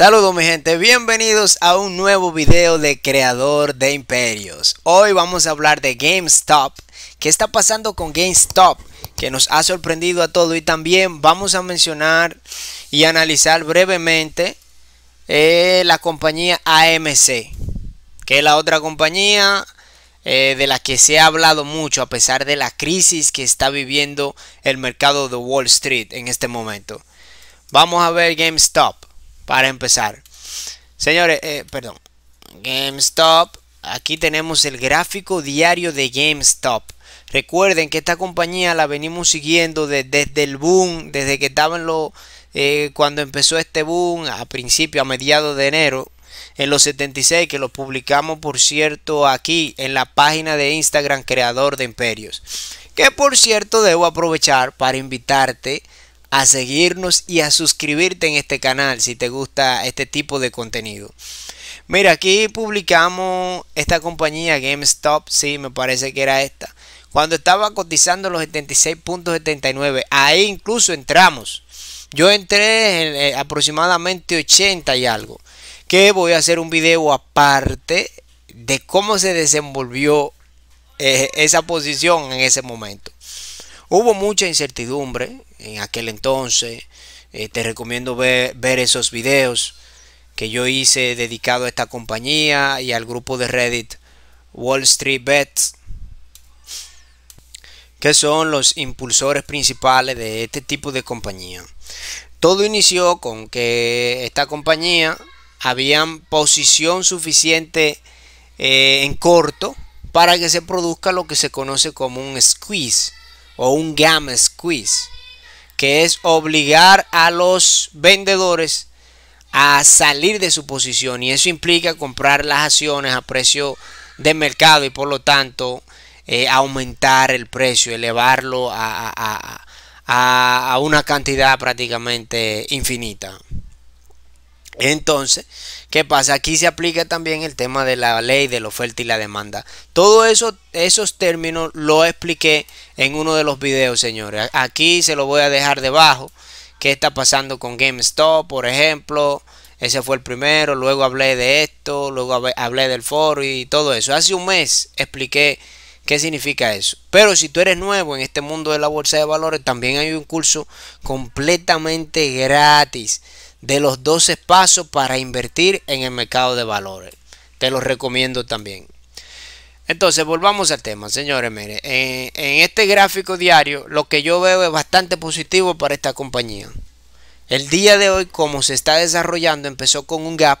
Saludos mi gente, bienvenidos a un nuevo video de Creador de Imperios. Hoy vamos a hablar de GameStop, qué está pasando con GameStop, que nos ha sorprendido a todos y también vamos a mencionar y analizar brevemente eh, la compañía AMC, que es la otra compañía eh, de la que se ha hablado mucho a pesar de la crisis que está viviendo el mercado de Wall Street en este momento. Vamos a ver GameStop para empezar. Señores, eh, perdón, GameStop, aquí tenemos el gráfico diario de GameStop. Recuerden que esta compañía la venimos siguiendo desde el boom, desde que estaban los... Eh, cuando empezó este boom a principio, a mediados de enero, en los 76, que lo publicamos por cierto aquí en la página de Instagram Creador de Imperios. Que por cierto debo aprovechar para invitarte a seguirnos y a suscribirte en este canal si te gusta este tipo de contenido. Mira, aquí publicamos esta compañía GameStop, sí, me parece que era esta. Cuando estaba cotizando los 76.79, ahí incluso entramos. Yo entré en eh, aproximadamente 80 y algo. Que voy a hacer un video aparte de cómo se desenvolvió eh, esa posición en ese momento. Hubo mucha incertidumbre en aquel entonces. Eh, te recomiendo ver, esos videos que yo hice dedicado a esta compañía y al grupo de Reddit Wall Street Bets, que son los impulsores principales de este tipo de compañía. Todo inició con que esta compañía había posición suficiente eh, en corto para que se produzca lo que se conoce como un squeeze o un gamma squeeze, que es obligar a los vendedores a salir de su posición y eso implica comprar las acciones a precio de mercado y por lo tanto eh, aumentar el precio, elevarlo a una cantidad prácticamente infinita. Entonces, ¿qué pasa? Aquí se aplica también el tema de la ley de la oferta y la demanda. Todos eso, esos términos lo expliqué en uno de los videos, señores. Aquí se lo voy a dejar debajo. ¿Qué está pasando con GameStop, por ejemplo? Ese fue el primero. Luego hablé de esto. Luego hablé del foro y todo eso. Hace un mes expliqué ¿Qué significa eso? Pero si tú eres nuevo en este mundo de la bolsa de valores, también hay un curso completamente gratis de los 12 pasos para invertir en el mercado de valores. Te los recomiendo también. Entonces, volvamos al tema, señores. Mire, en, este gráfico diario, lo que yo veo es bastante positivo para esta compañía. El día de hoy, como se está desarrollando, empezó con un gap,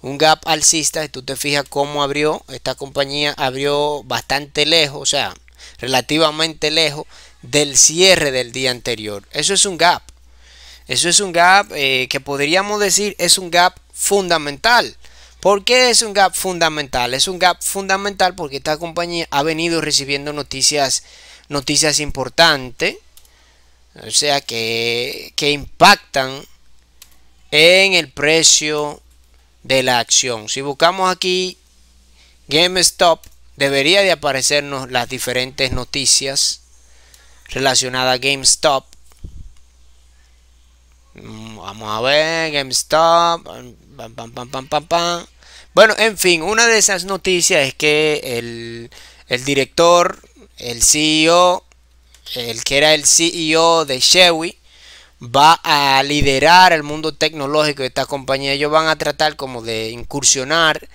un gap alcista. Y tú te fijas cómo abrió esta compañía, abrió bastante lejos, o sea, relativamente lejos del cierre del día anterior. Eso es un gap. Eso es un gap eh, que podríamos decir es un gap fundamental. ¿Por qué es un gap fundamental? Es un gap fundamental porque esta compañía ha venido recibiendo noticias, noticias importantes, o sea, que, que impactan en el precio de la acción. Si buscamos aquí GameStop, debería de aparecernos las diferentes noticias relacionadas a GameStop. Vamos a ver, GameStop. Pam, pam, pam, pam, pam, pam. Bueno, en fin, una de esas noticias es que el, director, el CEO, el que era el CEO de Chewy va a liderar el mundo tecnológico de esta compañía. Ellos van a tratar como de incursionar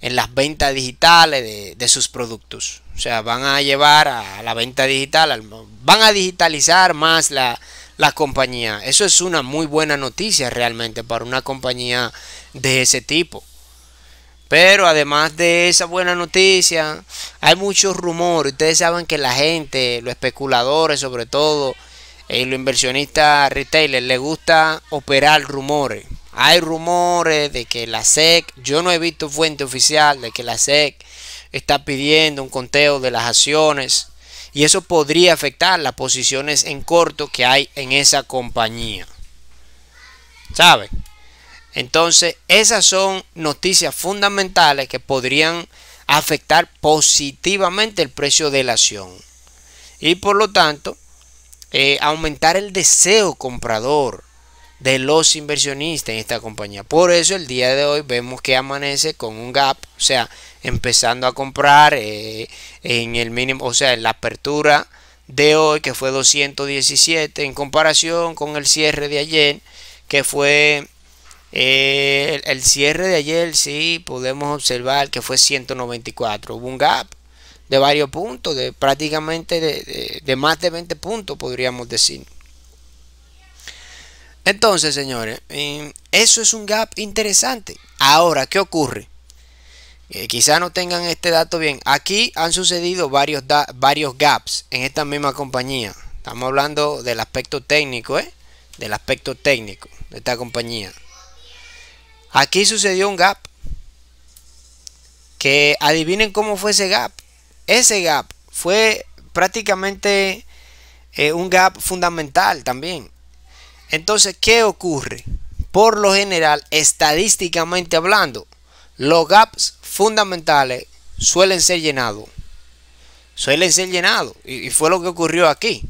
en las ventas digitales de sus productos. O sea, van a llevar a la venta digital, van a digitalizar más la, la compañía. Eso es una muy buena noticia realmente para una compañía de ese tipo. Pero además de esa buena noticia, hay muchos rumores. Ustedes saben que la gente, los especuladores sobre todo, y los inversionistas retailers, les gusta operar rumores. Hay rumores de que la SEC, yo no he visto fuente oficial de que la SEC está pidiendo un conteo de las acciones y eso podría afectar las posiciones en corto que hay en esa compañía. ¿Sabe? Entonces, esas son noticias fundamentales que podrían afectar positivamente el precio de la acción. Y por lo tanto, eh, aumentar el deseo comprador de los inversionistas en esta compañía. Por eso el día de hoy vemos que amanece con un gap, o sea, empezando a comprar eh, en el mínimo, o sea, en la apertura de hoy que fue 217 en comparación con el cierre de ayer que fue eh, el, cierre de ayer sí podemos observar que fue 194 hubo un gap de varios puntos de prácticamente de más de 20 puntos podríamos decir entonces, señores, em, eso es un gap interesante. Ahora, ¿qué ocurre? Eh, quizá no tengan este dato bien. Aquí han sucedido varios, varios gaps en esta misma compañía. Estamos hablando del aspecto técnico, ¿eh? Del aspecto técnico de esta compañía. Aquí sucedió un gap. Que adivinen cómo fue ese gap. Ese gap fue prácticamente eh, un gap fundamental también. Entonces, ¿qué ocurre? Por lo general, estadísticamente hablando, los gaps fundamentales suelen ser llenados. Suelen ser llenados. Y, fue lo que ocurrió aquí.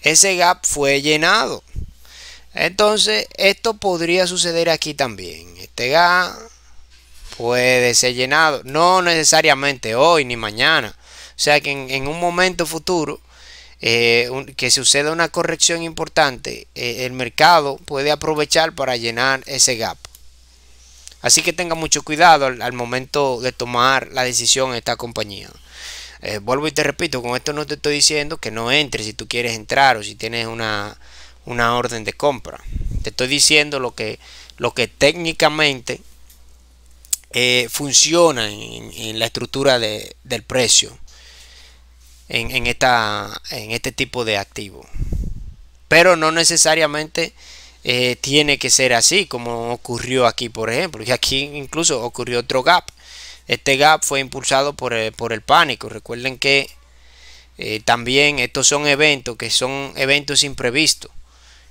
Ese gap fue llenado. Entonces, esto podría suceder aquí también. Este gap puede ser llenado. No necesariamente hoy ni mañana. O sea que en un momento futuro eh, que suceda una corrección importante, eh, el mercado puede aprovechar para llenar ese gap. Así que tenga mucho cuidado al, momento de tomar la decisión en esta compañía. Eh, vuelvo y te repito, con esto no te estoy diciendo que no entres si tú quieres entrar o si tienes una, orden de compra. Te estoy diciendo lo que, lo que técnicamente funciona en, la estructura del precio en, en, esta, en este tipo de activo. Pero no necesariamente eh, tiene que ser así, como ocurrió aquí, por ejemplo. Y aquí incluso ocurrió otro gap. Este gap fue impulsado por el, eh, por el pánico. Recuerden que eh, también estos son eventos que son eventos imprevistos.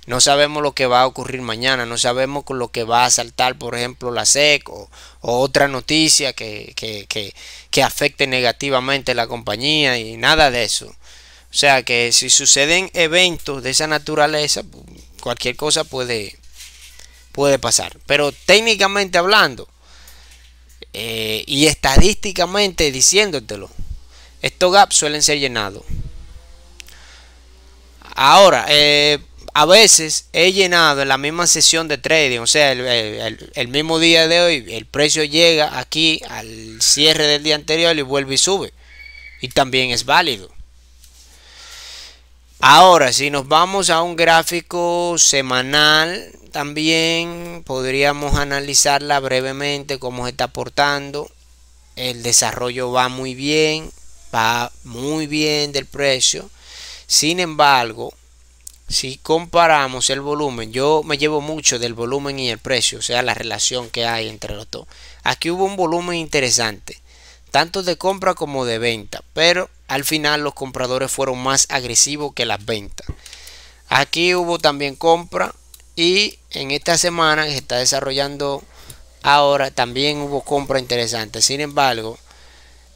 No sabemos lo que va a ocurrir mañana, no sabemos con lo que va a saltar, por ejemplo, la SEC o, otra noticia que, que, que, afecte negativamente la compañía y nada de eso. O sea que si suceden eventos de esa naturaleza, cualquier cosa puede, puede pasar. Pero técnicamente hablando eh, y estadísticamente diciéndotelo, estos gaps suelen ser llenados. Ahora, eh, a veces he llenado en la misma sesión de trading, o sea, el, mismo día de hoy, el precio llega aquí al cierre del día anterior y vuelve y sube. Y también es válido. Ahora, si nos vamos a un gráfico semanal, también podríamos analizarla brevemente cómo se está portando. El desarrollo va muy bien, va muy bien del precio. Sin embargo, si comparamos el volumen, yo me llevo mucho del volumen y el precio, o sea, la relación que hay entre los dos. Aquí hubo un volumen interesante, tanto de compra como de venta, pero al final los compradores fueron más agresivos que las ventas. Aquí hubo también compra y en esta semana que se está desarrollando ahora también hubo compra interesante. Sin embargo,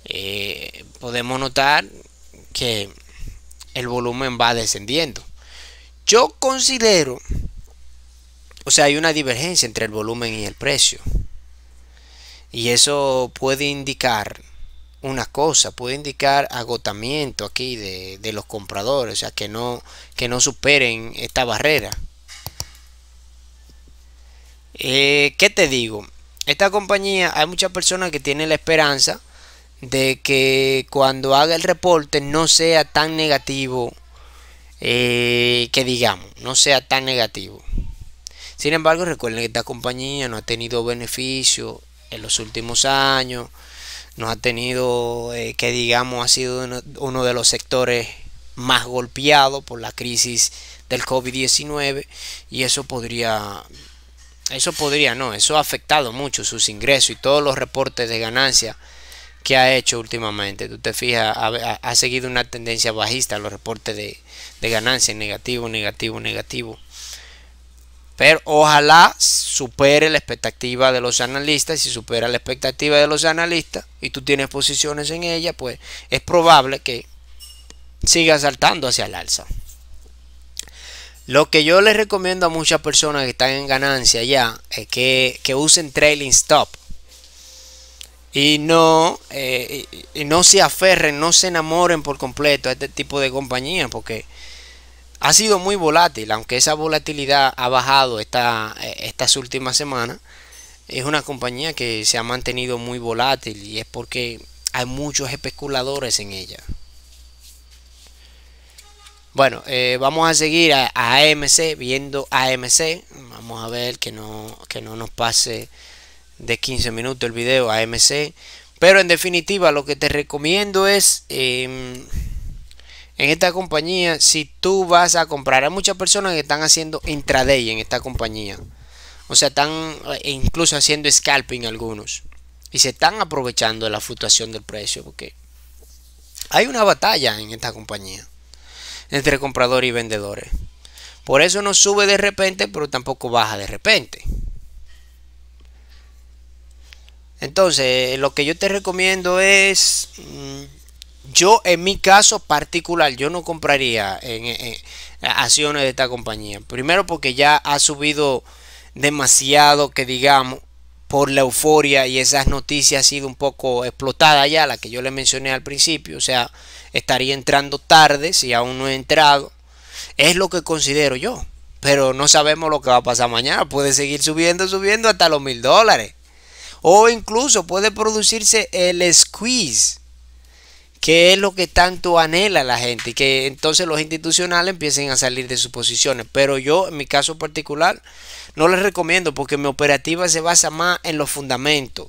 eh, podemos notar que el volumen va descendiendo. Yo considero, o sea, hay una divergencia entre el volumen y el precio. Y eso puede indicar una cosa, puede indicar agotamiento aquí de, los compradores, o sea, que no, que no superen esta barrera. Eh, ¿Qué te digo? Esta compañía, hay muchas personas que tienen la esperanza de que cuando haga el reporte no sea tan negativo eh, que digamos, no sea tan negativo. Sin embargo, recuerden que esta compañía no ha tenido beneficio en los últimos años, no ha tenido, eh, que digamos, ha sido uno, de los sectores más golpeados por la crisis del COVID-19 y eso podría eso podría no, eso ha afectado mucho sus ingresos y todos los reportes de ganancia que ha hecho últimamente. Tú te fijas, ha, seguido una tendencia bajista los reportes de, ganancia negativo, negativo, negativo. Pero ojalá supere la expectativa de los analistas. Si supera la expectativa de los analistas y tú tienes posiciones en ella, pues es probable que siga saltando hacia el alza. Lo que yo les recomiendo a muchas personas que están en ganancia ya es que usen trailing stop y no, eh, no se aferren, no se enamoren por completo a este tipo de compañía, porque ha sido muy volátil, aunque esa volatilidad ha bajado esta, eh, estas últimas semanas, es una compañía que se ha mantenido muy volátil y es porque hay muchos especuladores en ella. Bueno, eh, vamos a seguir a, a, AMC, viendo AMC, vamos a ver que no, que no nos pase de 15 minutos el video AMC. Pero en definitiva lo que te recomiendo es em, en esta compañía si tú vas a comprar. Hay muchas personas que están haciendo intraday en esta compañía. O sea, están eh, incluso haciendo scalping algunos. Y se están aprovechando de la fluctuación del precio porque hay una batalla en esta compañía entre compradores y vendedores. Por eso no sube de repente, pero tampoco baja de repente. Entonces, lo que yo te recomiendo es, mm, yo en mi caso particular, yo no compraría en, acciones de esta compañía. Primero porque ya ha subido demasiado que digamos por la euforia y esas noticias ha sido un poco explotada ya, la que yo le mencioné al principio, o sea, estaría entrando tarde si aún no he entrado. Es lo que considero yo, pero no sabemos lo que va a pasar mañana, puede seguir subiendo, subiendo hasta los mil dólares. O incluso puede producirse el squeeze, que es lo que tanto anhela la gente, y que entonces los institucionales empiecen a salir de sus posiciones. Pero yo, en mi caso particular, no les recomiendo porque mi operativa se basa más en los fundamentos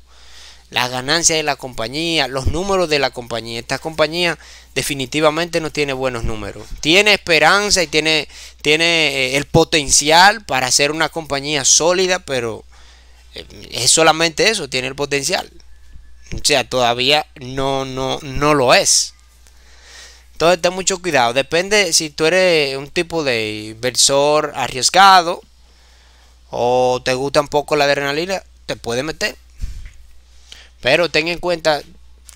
las ganancias de la compañía, los números de la compañía. Esta compañía definitivamente no tiene buenos números. Tiene esperanza y tiene, tiene eh, el potencial para ser una compañía sólida, pero es solamente eso, tiene el potencial. O sea, todavía no, no, no lo es. Entonces ten mucho cuidado. Depende si tú eres un tipo de inversor arriesgado o te gusta un poco la adrenalina, te puede meter. Pero ten en cuenta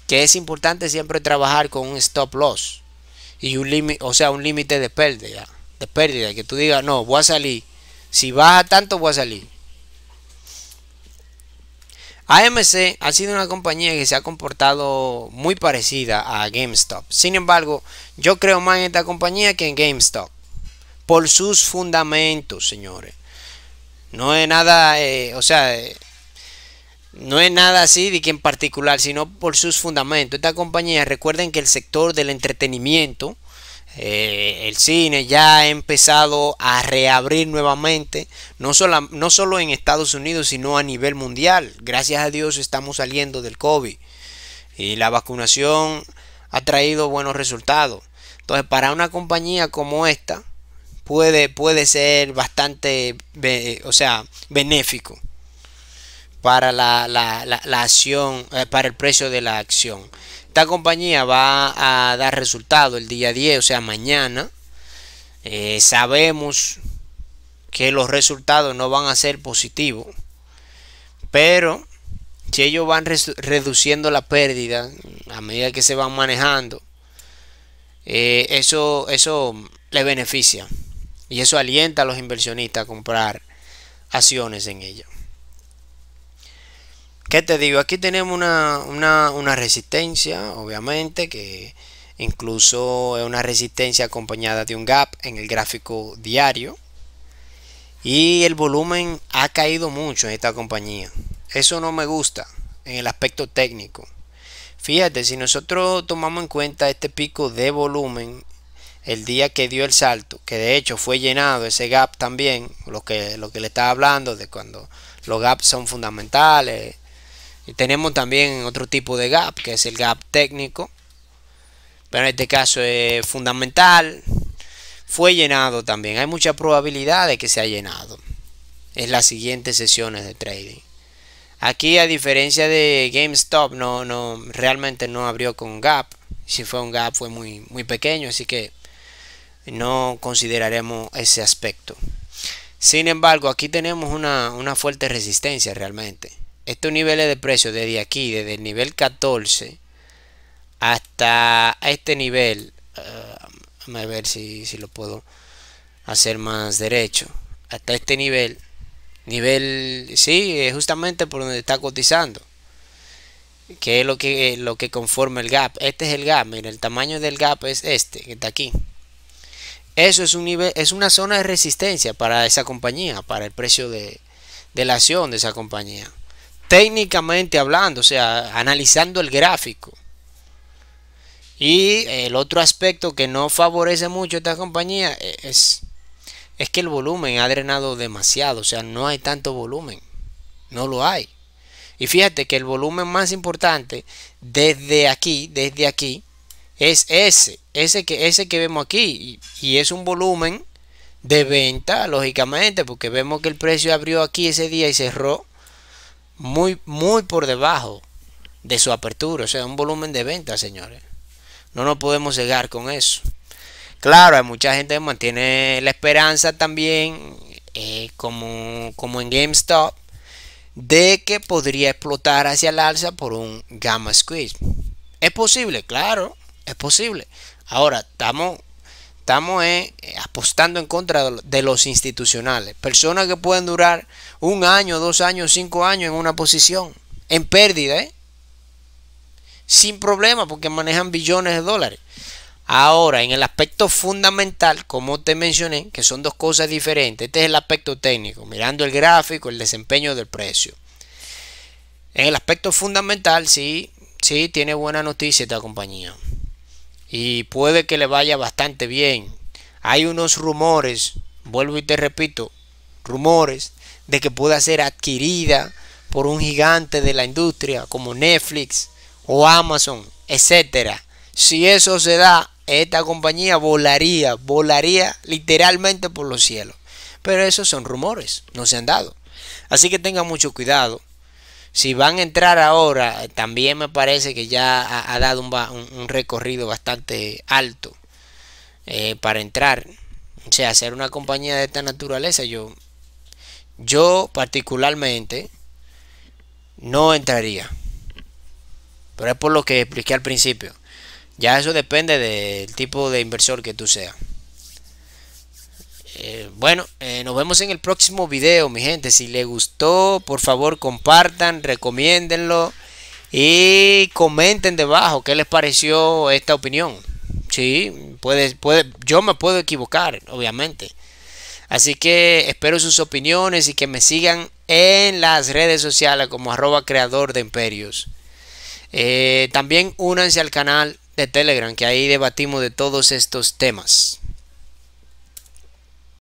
que es importante siempre trabajar con un stop loss y un límite, o sea, un límite de pérdida, de pérdida, que tú digas, no, voy a salir, si baja tanto voy a salir, AMC ha sido una compañía que se ha comportado muy parecida a GameStop. Sin embargo, yo creo más en esta compañía que en GameStop. Por sus fundamentos, señores. No es nada, eh, o sea, eh, no es nada así de que en particular, sino por sus fundamentos. Esta compañía, recuerden que el sector del entretenimiento eh, el cine ya ha empezado a reabrir nuevamente, no solo, no solo en Estados Unidos, sino a nivel mundial. Gracias a Dios estamos saliendo del COVID y la vacunación ha traído buenos resultados. Entonces, para una compañía como esta, puede, puede ser bastante, o sea, benéfico para la, la, la, acción, eh, para el precio de la acción esta compañía va a dar resultado el día 10, o sea, mañana. Eh, sabemos que los resultados no van a ser positivos, pero si ellos van reduciendo la pérdida a medida que se van manejando, eh, eso, eso le beneficia y eso alienta a los inversionistas a comprar acciones en ella. ¿Qué te digo? Aquí tenemos una, resistencia, obviamente, que incluso es una resistencia acompañada de un gap en el gráfico diario. Y el volumen ha caído mucho en esta compañía. Eso no me gusta en el aspecto técnico. Fíjate, si nosotros tomamos en cuenta este pico de volumen el día que dio el salto, que de hecho fue llenado ese gap también, lo que, lo que le estaba hablando de cuando los gaps son fundamentales, tenemos también otro tipo de gap, que es el gap técnico, pero en este caso es fundamental. Fue llenado también, hay mucha probabilidad de que se ha llenado en las siguientes sesiones de trading. Aquí a diferencia de GameStop, no, no, realmente no abrió con gap. Si fue un gap fue muy, muy pequeño, así que no consideraremos ese aspecto. Sin embargo, aquí tenemos una fuerte resistencia realmente estos niveles de precio desde aquí, desde el nivel 14 hasta este nivel, eh, a ver si, lo puedo hacer más derecho, hasta este nivel, nivel, sí, justamente por donde está cotizando, que es lo que, lo que conforma el gap, este es el gap, mira, el tamaño del gap es este, que está aquí. Eso es un nivel, es una zona de resistencia para esa compañía, para el precio de, de la acción de esa compañía técnicamente hablando, o sea, analizando el gráfico. Y el otro aspecto que no favorece mucho esta compañía eh, es, es que el volumen ha drenado demasiado, o sea, no hay tanto volumen, no lo hay. Y fíjate que el volumen más importante desde aquí, desde aquí, es ese, ese que, ese que vemos aquí. y es un volumen de venta, lógicamente, porque vemos que el precio abrió aquí ese día y cerró muy, muy por debajo de su apertura, o sea, un volumen de ventas, señores. No nos podemos cegar con eso. Claro, hay mucha gente que mantiene la esperanza también, eh, como, como en GameStop, de que podría explotar hacia el alza por un gamma squeeze. Es posible, claro, es posible. Ahora, estamos estamos eh, eh, apostando en contra de los institucionales. Personas que pueden durar un año, dos años, cinco años en una posición, en pérdida, eh, sin problema, porque manejan billones de dólares. Ahora, en el aspecto fundamental, como te mencioné, que son dos cosas diferentes, este es el aspecto técnico, mirando el gráfico, el desempeño del precio. En el aspecto fundamental, sí, sí, tiene buena noticia esta compañía y puede que le vaya bastante bien. Hay unos rumores, vuelvo y te repito, rumores de que pueda ser adquirida por un gigante de la industria como Netflix o Amazon, etcétera. Si eso se da, esta compañía volaría, volaría literalmente por los cielos. Pero esos son rumores, no se han dado. Así que tenga mucho cuidado. Si van a entrar ahora, también me parece que ya ha, dado un, recorrido bastante alto eh, para entrar. O sea, hacer una compañía de esta naturaleza, yo, yo particularmente no entraría. Pero es por lo que expliqué al principio. Ya eso depende del tipo de inversor que tú seas. Eh, bueno, eh, nos vemos en el próximo video, mi gente. Si les gustó, por favor compartan, recomiéndenlo y comenten debajo qué les pareció esta opinión. Sí, puede, puede, yo me puedo equivocar, obviamente. Así que espero sus opiniones y que me sigan en las redes sociales como arroba creador de imperios. Eh, también únanse al canal de Telegram, que ahí debatimos de todos estos temas.